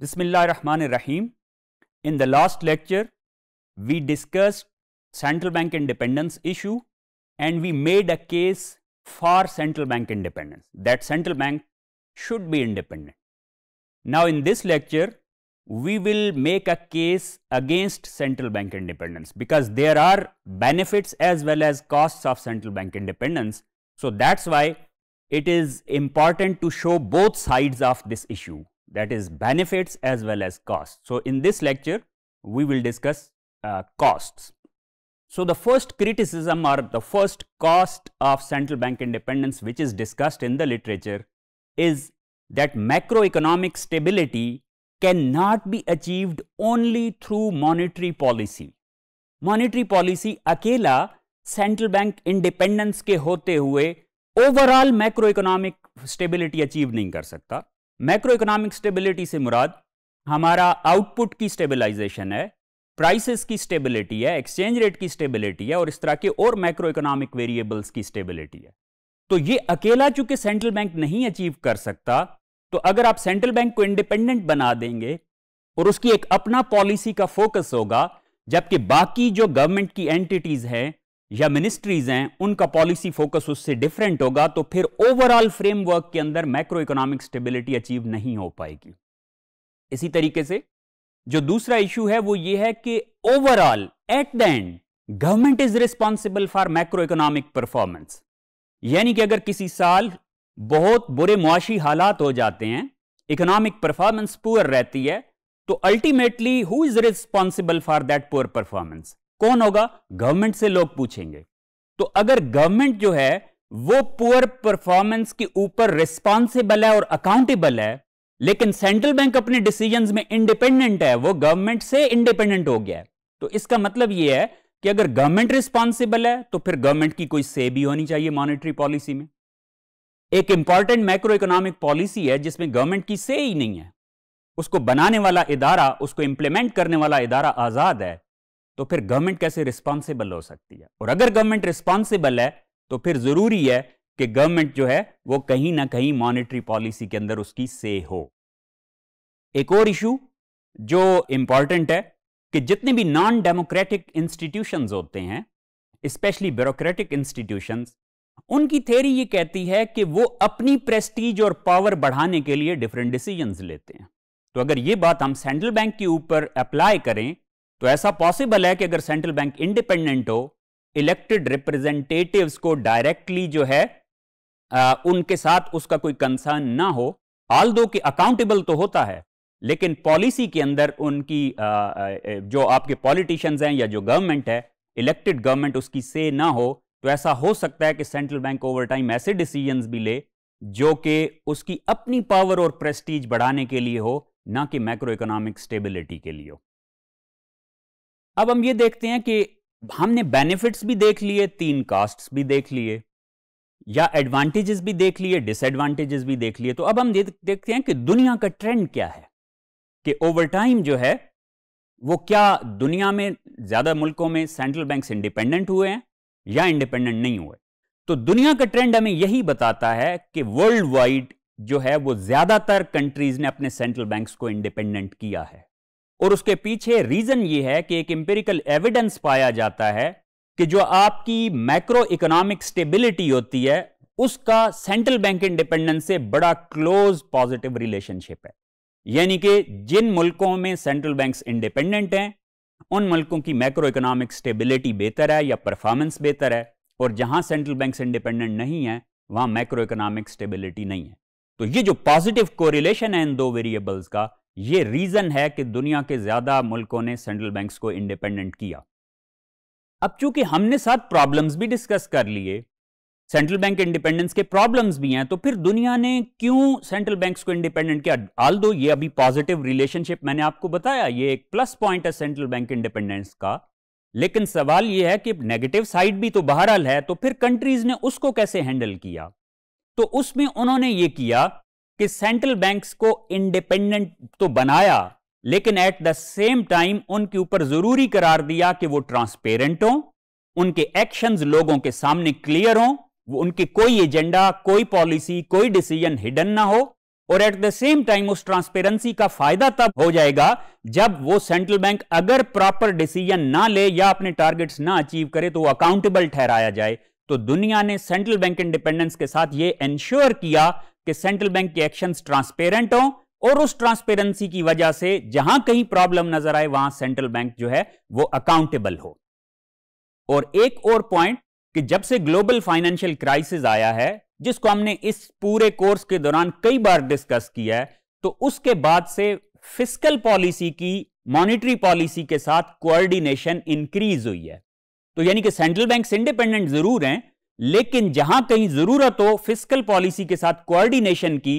Bismillah Rahman Rahim. In the last lecture, we discussed central bank independence issue and we made a case for central bank independence that central bank should be independent. Now, in this lecture, we will make a case against central bank independence because there are benefits as well as costs of central bank independence. So, that is why it is important to show both sides of this issue that is benefits as well as costs. So, in this lecture we will discuss uh, costs. So, the first criticism or the first cost of central bank independence which is discussed in the literature is that macroeconomic stability cannot be achieved only through monetary policy. Monetary policy akela central bank independence ke hote hue overall macroeconomic stability achieve achieve kar sakta. Macro economic stability से मुराद हमारा output की stabilisation है prices की stability है exchange rate की stability है और इस तरह के और मैक्रो इकोनॉमिक वेरिएबल्स की स्टेबिलिटी है तो ये अकेला चूंकि सेंट्रल बैंक नहीं अचीव कर सकता तो अगर आप सेंट्रल बैंक को इंडिपेंडेंट बना देंगे और उसकी एक अपना पॉलिसी का फोकस होगा जबकि बाकी जो गवर्नमेंट की एंटिटीज हैं या मिनिस्ट्रीज हैं उनका पॉलिसी फोकस उससे डिफरेंट होगा तो फिर ओवरऑल फ्रेमवर्क के अंदर मैक्रो इकोनॉमिक स्टेबिलिटी अचीव नहीं हो पाएगी इसी तरीके से जो दूसरा इश्यू है वो ये है कि overall at the end government is responsible for macro economic performance यानी कि अगर किसी साल बहुत बुरे मुआशी हालात हो जाते हैं इकोनॉमिक परफॉर्मेंस पुअर रहती है तो ultimately who is responsible for that poor performance कौन होगा गवर्नमेंट से लोग पूछेंगे तो अगर गवर्नमेंट जो है वो पुअर परफॉर्मेंस के ऊपर रिस्पॉन्सिबल है और अकाउंटेबल है लेकिन सेंट्रल बैंक अपने डिसीजन में इंडिपेंडेंट है वो गवर्नमेंट से इंडिपेंडेंट हो गया है तो इसका मतलब यह है कि अगर गवर्नमेंट रिस्पॉन्सिबल है तो फिर गवर्नमेंट की कोई से भी होनी चाहिए मॉनेटरी पॉलिसी में एक इंपॉर्टेंट माइक्रो इकोनॉमिक पॉलिसी है जिसमें गवर्नमेंट की से ही नहीं है उसको बनाने वाला इदारा उसको इंप्लीमेंट करने वाला इदारा आजाद है तो फिर गवर्नमेंट कैसे रिस्पॉन्सिबल हो सकती है और अगर गवर्नमेंट रिस्पॉन्सिबल है तो फिर ज़रूरी है कि गवर्नमेंट जो है वो कहीं ना कहीं मॉनिटरी पॉलिसी के अंदर उसकी से हो एक और इशू जो इंपॉर्टेंट है कि जितने भी नॉन डेमोक्रेटिक इंस्टीट्यूशन होते हैं स्पेशली ब्यूरोक्रेटिक इंस्टीट्यूशन उनकी थेरी ये कहती है कि वो अपनी प्रेस्टीज और पावर बढ़ाने के लिए डिफरेंट डिसीजंस लेते हैं तो अगर ये बात हम सेंट्रल बैंक के ऊपर अप्लाई करें तो ऐसा पॉसिबल है कि अगर सेंट्रल बैंक इंडिपेंडेंट हो इलेक्टेड रिप्रेजेंटेटिव्स को डायरेक्टली जो है आ, उनके साथ उसका कोई कंसर्न ना हो आल दो कि अकाउंटेबल तो होता है लेकिन पॉलिसी के अंदर उनकी आ, जो आपके पॉलिटिशियंस हैं या जो गवर्नमेंट है इलेक्टेड गवर्नमेंट उसकी से ना हो तो ऐसा हो सकता है कि सेंट्रल बैंक ओवर टाइम ऐसे डिसीजंस भी ले जो कि उसकी अपनी पावर और प्रेस्टीज बढ़ाने के लिए हो ना कि मैक्रो इकोनॉमिक स्टेबिलिटी के लिए हो अब हम ये देखते हैं कि हमने बेनिफिट्स भी देख लिए तीन कास्ट्स भी देख लिए या एडवांटेजेस भी देख लिए डिसएडवांटेजेस भी देख लिए तो अब हम देखते हैं कि दुनिया का ट्रेंड क्या है कि ओवर टाइम जो है वो क्या दुनिया में ज़्यादा मुल्कों में सेंट्रल बैंक्स इंडिपेंडेंट हुए हैं या इंडिपेंडेंट नहीं हुए तो दुनिया का ट्रेंड हमें यही बताता है कि वर्ल्ड वाइड जो है वो ज़्यादातर कंट्रीज़ ने अपने सेंट्रल बैंक्स को इंडिपेंडेंट किया है और उसके पीछे रीजन ये है कि एक इंपेरिकल एविडेंस पाया जाता है कि जो आपकी मैक्रो इकोनॉमिक स्टेबिलिटी होती है उसका सेंट्रल बैंक इंडिपेंडेंस से बड़ा क्लोज पॉजिटिव रिलेशनशिप है यानी कि जिन मुल्कों में सेंट्रल बैंक्स इंडिपेंडेंट हैं उन मुल्कों की मैक्रो इकोनॉमिक स्टेबिलिटी बेहतर है या परफॉर्मेंस बेहतर है और जहां सेंट्रल बैंक्स इंडिपेंडेंट नहीं है वहां मैक्रो इकोनॉमिक स्टेबिलिटी नहीं है तो ये जो पॉजिटिव कोरिलेशन है इन दो वेरिएबल्स का ये रीज़न है कि दुनिया के ज़्यादा मुल्कों ने सेंट्रल बैंक्स को इंडिपेंडेंट किया अब चूंकि हमने साथ प्रॉब्लम्स भी डिस्कस कर लिए सेंट्रल बैंक इंडिपेंडेंस के प्रॉब्लम्स भी हैं तो फिर दुनिया ने क्यों सेंट्रल बैंक्स को इंडिपेंडेंट किया आल दो ये अभी पॉजिटिव रिलेशनशिप मैंने आपको बताया ये एक प्लस पॉइंट है सेंट्रल बैंक इंडिपेंडेंस का लेकिन सवाल यह है कि नेगेटिव साइड भी तो बहरहाल है तो फिर कंट्रीज ने उसको कैसे हैंडल किया तो उसमें उन्होंने ये किया कि सेंट्रल बैंक्स को इंडिपेंडेंट तो बनाया लेकिन एट द सेम टाइम उनके ऊपर जरूरी करार दिया कि वो ट्रांसपेरेंट हों उनके एक्शंस लोगों के सामने क्लियर हों उनके कोई एजेंडा कोई पॉलिसी कोई डिसीजन हिडन ना हो और एट द सेम टाइम उस ट्रांसपेरेंसी का फायदा तब हो जाएगा जब वो सेंट्रल बैंक अगर प्रॉपर डिसीजन ना ले या अपने टारगेट्स ना अचीव करे तो अकाउंटेबल ठहराया जाए तो दुनिया ने सेंट्रल बैंक इंडिपेंडेंस के साथ ये इंश्योर किया कि सेंट्रल बैंक के एक्शंस ट्रांसपेरेंट हों और उस ट्रांसपेरेंसी की वजह से जहां कहीं प्रॉब्लम नजर आए वहां सेंट्रल बैंक जो है वो अकाउंटेबल हो और एक और पॉइंट कि जब से ग्लोबल फाइनेंशियल क्राइसिस आया है जिसको हमने इस पूरे कोर्स के दौरान कई बार डिस्कस किया है तो उसके बाद से फिजिकल पॉलिसी की मॉनिटरी पॉलिसी के साथ कोऑर्डिनेशन इंक्रीज हुई है तो यानी कि सेंट्रल बैंक इंडिपेंडेंट जरूर हैं लेकिन जहां कहीं जरूरत हो फिजिकल पॉलिसी के साथ कोऑर्डिनेशन की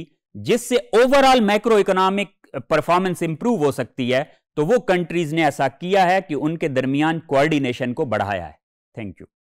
जिससे overall macro economic performance improve हो सकती है तो वो कंट्रीज ने ऐसा किया है कि उनके दरमियान कोऑर्डिनेशन को बढ़ाया है थैंक यू